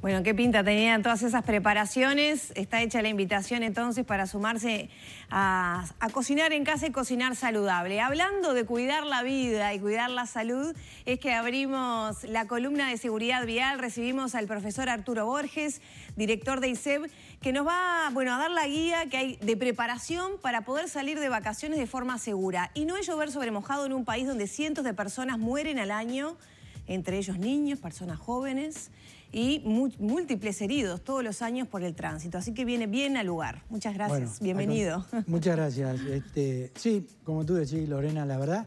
Bueno, qué pinta tenían todas esas preparaciones. Está hecha la invitación entonces para sumarse a, cocinar en casa y cocinar saludable. Hablando de cuidar la vida y cuidar la salud, es que abrimos la columna de seguridad vial. Recibimos al profesor Arturo Borges, director de ISEB, que nos va bueno, a dar la guía que hay de preparación para poder salir de vacaciones de forma segura. Y no es llover sobre mojado en un país donde cientos de personas mueren al año, entre ellos niños, personas jóvenes y múltiples heridos todos los años por el tránsito. Así que viene bien al lugar. Muchas gracias, bienvenido. muchas gracias. Este, sí, como tú decís, Lorena, la verdad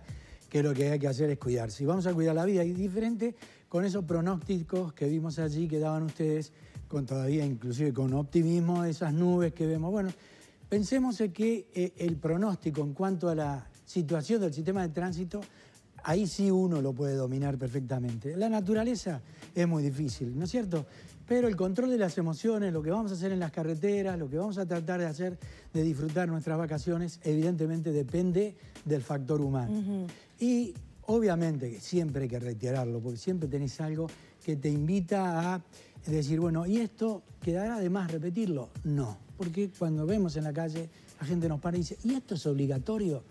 que lo que hay que hacer es cuidarse. Y vamos a cuidar la vida. Y diferente con esos pronósticos que vimos allí, que daban ustedes, con todavía inclusive con optimismo, esas nubes que vemos. Bueno, pensemos que eh, el pronóstico en cuanto a la situación del sistema de tránsito ahí sí uno lo puede dominar perfectamente. La naturaleza es muy difícil, ¿no es cierto? Pero el control de las emociones, lo que vamos a hacer en las carreteras, lo que vamos a tratar de hacer, de disfrutar nuestras vacaciones, evidentemente depende del factor humano. Y obviamente siempre hay que retirarlo, porque siempre tenés algo que te invita a decir, bueno, ¿y esto quedará de más repetirlo? No, porque cuando vemos en la calle, la gente nos para y dice, ¿y esto es obligatorio?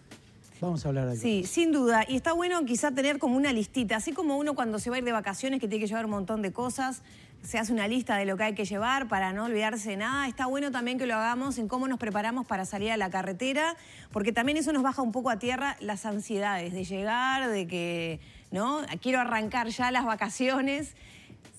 Vamos a hablar eso. Sí, sin duda. Y está bueno quizá tener como una listita, así como uno cuando se va a ir de vacaciones que tiene que llevar un montón de cosas, se hace una lista de lo que hay que llevar para no olvidarse de nada. Está bueno también que lo hagamos en cómo nos preparamos para salir a la carretera, porque también eso nos baja un poco a tierra las ansiedades de llegar, de que, ¿no? Quiero arrancar ya las vacaciones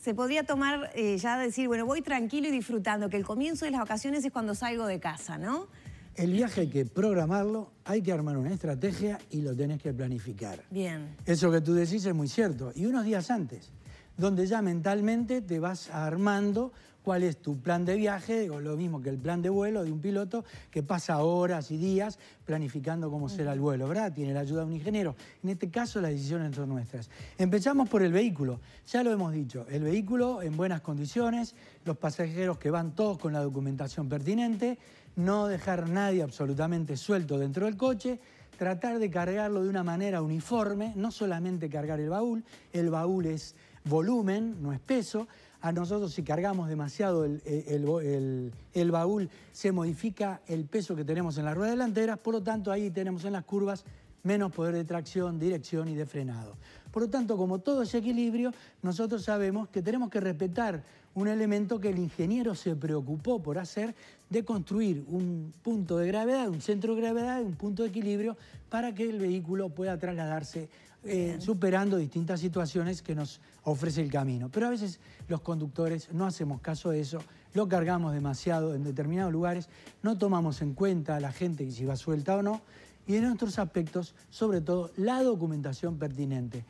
se podría tomar eh, ya decir, bueno, voy tranquilo y disfrutando, que el comienzo de las vacaciones es cuando salgo de casa, ¿no? El viaje hay que programarlo, hay que armar una estrategia y lo tenés que planificar. Bien. Eso que tú decís es muy cierto. Y unos días antes, donde ya mentalmente te vas armando cuál es tu plan de viaje, o lo mismo que el plan de vuelo de un piloto que pasa horas y días planificando cómo será el vuelo, ¿verdad? Tiene la ayuda de un ingeniero. En este caso las decisiones son nuestras. Empezamos por el vehículo, ya lo hemos dicho, el vehículo en buenas condiciones, los pasajeros que van todos con la documentación pertinente, no dejar nadie absolutamente suelto dentro del coche, tratar de cargarlo de una manera uniforme, no solamente cargar el baúl, el baúl es volumen, no es peso, a nosotros si cargamos demasiado el, eh, baúl se modifica el peso que tenemos en las ruedas delanteras, por lo tanto ahí tenemos en las curvas menos poder de tracción, dirección y de frenado. Por lo tanto, como todo es equilibrio, nosotros sabemos que tenemos que respetar un elemento que el ingeniero se preocupó por hacer, de construir un punto de gravedad, un centro de gravedad, un punto de equilibrio para que el vehículo pueda trasladarse eh, superando distintas situaciones que nos ofrece el camino. Pero a veces los conductores no hacemos caso de eso, lo cargamos demasiado en determinados lugares, no tomamos en cuenta a la gente si va suelta o no, y en otros aspectos, sobre todo, la documentación pertinente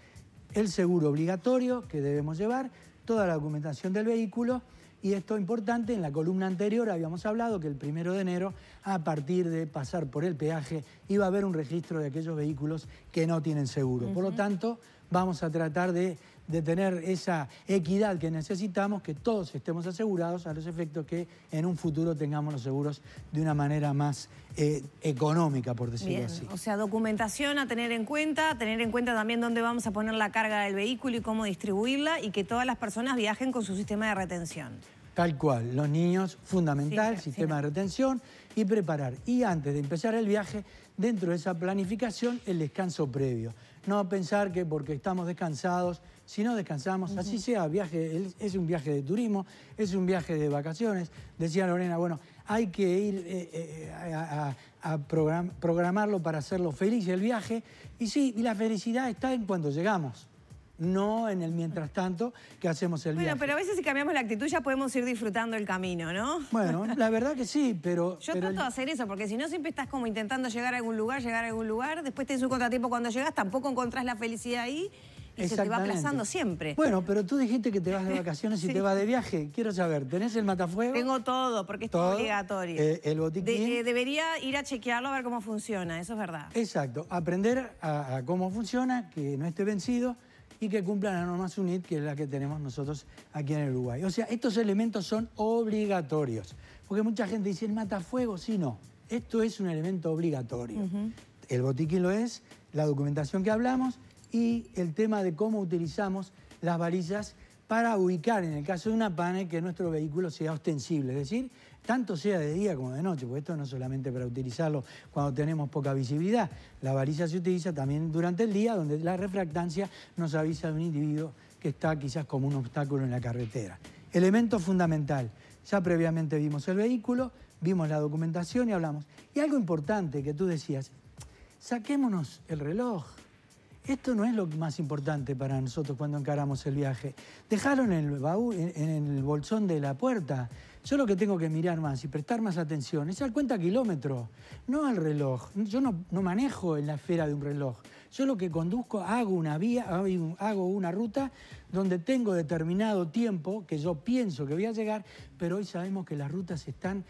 el seguro obligatorio que debemos llevar, toda la documentación del vehículo y esto importante, en la columna anterior habíamos hablado que el primero de enero, a partir de pasar por el peaje, iba a haber un registro de aquellos vehículos que no tienen seguro. Por lo tanto, vamos a tratar de, tener esa equidad que necesitamos, que todos estemos asegurados a los efectos que en un futuro tengamos los seguros de una manera más eh, económica, por decirlo así. O sea, documentación a tener en cuenta, tener en cuenta también dónde vamos a poner la carga del vehículo y cómo distribuirla y que todas las personas viajen con su sistema de retención. Tal cual, los niños, fundamental, sistema de retención y preparar. Y antes de empezar el viaje, dentro de esa planificación, el descanso previo. No pensar que porque estamos descansados, si no descansamos, así sea, viaje, es un viaje de turismo, es un viaje de vacaciones. Decía Lorena, bueno, hay que ir eh, eh, a, programarlo para hacerlo feliz el viaje. Y sí, la felicidad está en cuando llegamos no en el mientras tanto que hacemos el viaje. Bueno, pero a veces si cambiamos la actitud ya podemos ir disfrutando el camino, ¿no? Bueno, la verdad que sí, pero... Yo trato de hacer eso, porque si no siempre estás como intentando llegar a algún lugar, llegar a algún lugar, después tenés un contratiempo cuando llegas, tampoco encontrás la felicidad ahí y se te va aplazando siempre. Bueno, pero tú dijiste que te vas de vacaciones y te vas de viaje. Quiero saber, ¿tenés el matafuego? Tengo todo, porque es obligatorio. Eh, el botiquín. Eh, debería ir a chequearlo a ver cómo funciona, eso es verdad. Exacto, aprender a cómo funciona, que no esté vencido y que cumplan la norma SUNIT, que es la que tenemos nosotros aquí en Uruguay. O sea, estos elementos son obligatorios. Porque mucha gente dice, el matafuego, sí, no. Esto es un elemento obligatorio. El botiquín lo es, la documentación que hablamos y el tema de cómo utilizamos las varillas para ubicar en el caso de una PANE que nuestro vehículo sea ostensible, es decir, tanto sea de día como de noche, porque esto no es solamente para utilizarlo cuando tenemos poca visibilidad, la baliza se utiliza también durante el día, donde la refractancia nos avisa de un individuo que está quizás como un obstáculo en la carretera. Elemento fundamental, ya previamente vimos el vehículo, vimos la documentación y hablamos. Y algo importante que tú decías, saquémonos el reloj. Esto no es lo más importante para nosotros cuando encaramos el viaje. Dejaron el baúl en, el bolsón de la puerta. Yo lo que tengo que mirar más y prestar más atención es al cuenta kilómetro, no al reloj. Yo no, no, manejo en la esfera de un reloj. Yo lo que conduzco, hago una vía, hago una ruta donde tengo determinado tiempo que yo pienso que voy a llegar, pero hoy sabemos que las rutas están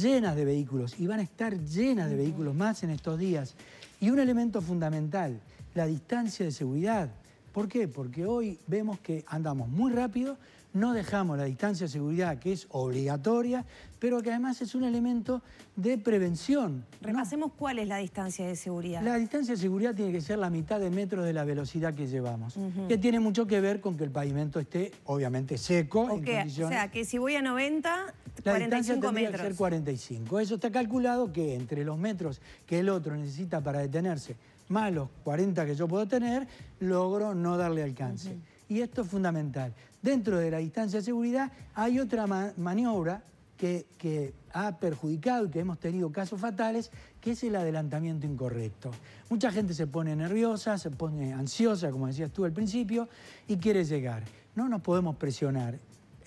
llenas de vehículos y van a estar llenas de vehículos más en estos días. Y un elemento fundamental, la distancia de seguridad. ¿Por qué? Porque hoy vemos que andamos muy rápido, no dejamos la distancia de seguridad que es obligatoria, pero que además es un elemento de prevención. Repasemos cuál es la distancia de seguridad. La distancia de seguridad tiene que ser la mitad de metros de la velocidad que llevamos, que tiene mucho que ver con que el pavimento esté obviamente seco. O sea, que si voy a 90, 45 distancia metros. que ser 45. Eso está calculado que entre los metros que el otro necesita para detenerse más los 40 que yo puedo tener, logro no darle alcance. Y esto es fundamental. Dentro de la distancia de seguridad hay otra maniobra que, que, ha perjudicado y que hemos tenido casos fatales, que es el adelantamiento incorrecto. Mucha gente se pone nerviosa, se pone ansiosa, como decías tú al principio, y quiere llegar. No nos podemos presionar.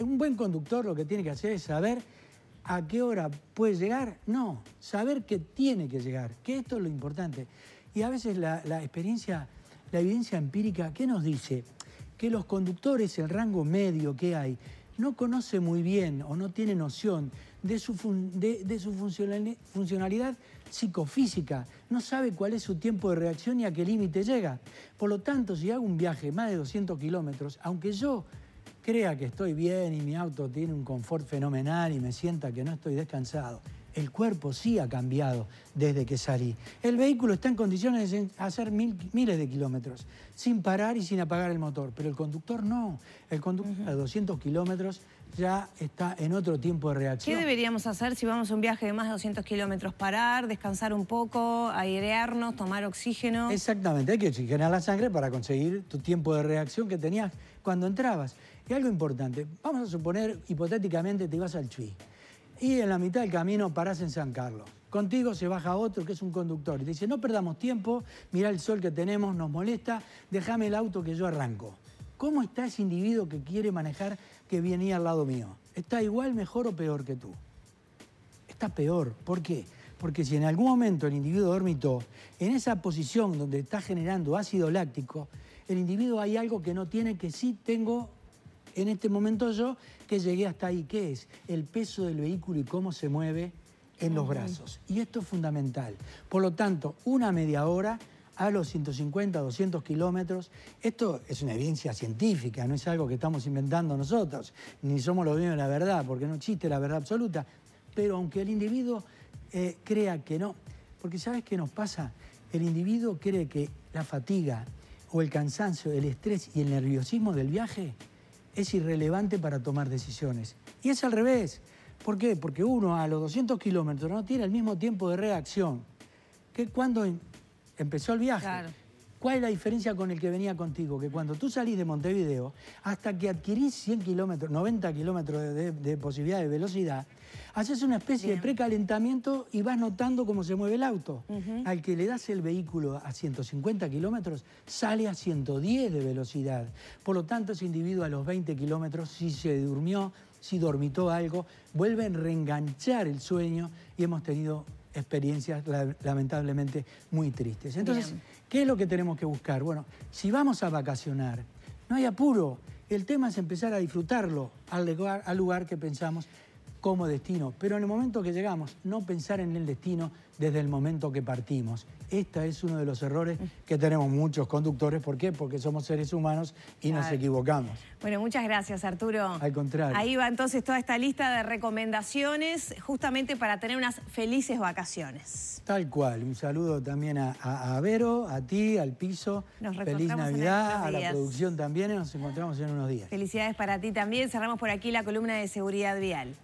Un buen conductor lo que tiene que hacer es saber a qué hora puede llegar. No, saber que tiene que llegar, que esto es lo importante. Y a veces la, experiencia, la evidencia empírica, ¿qué nos dice? Que los conductores, en rango medio que hay, no conoce muy bien o no tiene noción de su, de su funcionalidad psicofísica, no sabe cuál es su tiempo de reacción y a qué límite llega. Por lo tanto, si hago un viaje más de 200 kilómetros, aunque yo crea que estoy bien y mi auto tiene un confort fenomenal y me sienta que no estoy descansado, el cuerpo sí ha cambiado desde que salí. El vehículo está en condiciones de hacer miles de kilómetros, sin parar y sin apagar el motor, pero el conductor no. El conductor a 200 kilómetros ya está en otro tiempo de reacción. ¿Qué deberíamos hacer si vamos a un viaje de más de 200 kilómetros? Parar, descansar un poco, airearnos, tomar oxígeno. Exactamente, hay que oxigenar la sangre para conseguir tu tiempo de reacción que tenías cuando entrabas. Y algo importante, vamos a suponer hipotéticamente te ibas al chui. Y en la mitad del camino parás en San Carlos. Contigo se baja otro que es un conductor y te dice, no perdamos tiempo, mirá el sol que tenemos, nos molesta, déjame el auto que yo arranco. ¿Cómo está ese individuo que quiere manejar que venía al lado mío? ¿Está igual, mejor o peor que tú? Está peor. ¿Por qué? Porque si en algún momento el individuo dormitó, en esa posición donde está generando ácido láctico, el individuo hay algo que no tiene que sí tengo en este momento yo que llegué hasta ahí, ¿qué es? El peso del vehículo y cómo se mueve en los brazos. Y esto es fundamental. Por lo tanto, una media hora a los 150, 200 kilómetros. Esto es una evidencia científica, no es algo que estamos inventando nosotros, ni somos los dueños de la verdad, porque no existe la verdad absoluta. Pero aunque el individuo eh, crea que no, porque ¿sabes qué nos pasa? El individuo cree que la fatiga o el cansancio, el estrés y el nerviosismo del viaje es irrelevante para tomar decisiones. Y es al revés. ¿Por qué? Porque uno a los 200 kilómetros no tiene el mismo tiempo de reacción que cuando empezó el viaje. Claro. ¿Cuál es la diferencia con el que venía contigo? Que cuando tú salís de Montevideo, hasta que adquirís 100 kilómetros, 90 kilómetros de, posibilidad de velocidad, haces una especie de precalentamiento y vas notando cómo se mueve el auto. Al que le das el vehículo a 150 kilómetros, sale a 110 de velocidad. Por lo tanto, ese individuo a los 20 kilómetros, si se durmió, si dormitó algo, vuelve a reenganchar el sueño y hemos tenido experiencias lamentablemente muy tristes. Entonces, ¿qué es lo que tenemos que buscar? Bueno, si vamos a vacacionar, no hay apuro. El tema es empezar a disfrutarlo al lugar, al lugar que pensamos como destino, pero en el momento que llegamos, no pensar en el destino desde el momento que partimos. Este es uno de los errores que tenemos muchos conductores. ¿Por qué? Porque somos seres humanos y nos equivocamos. Bueno, muchas gracias, Arturo. Al contrario. Ahí va entonces toda esta lista de recomendaciones justamente para tener unas felices vacaciones. Tal cual. Un saludo también a, Vero, a ti, al piso. Nos Feliz Navidad, a la producción también. Nos encontramos en unos días. Felicidades para ti también. Cerramos por aquí la columna de seguridad vial.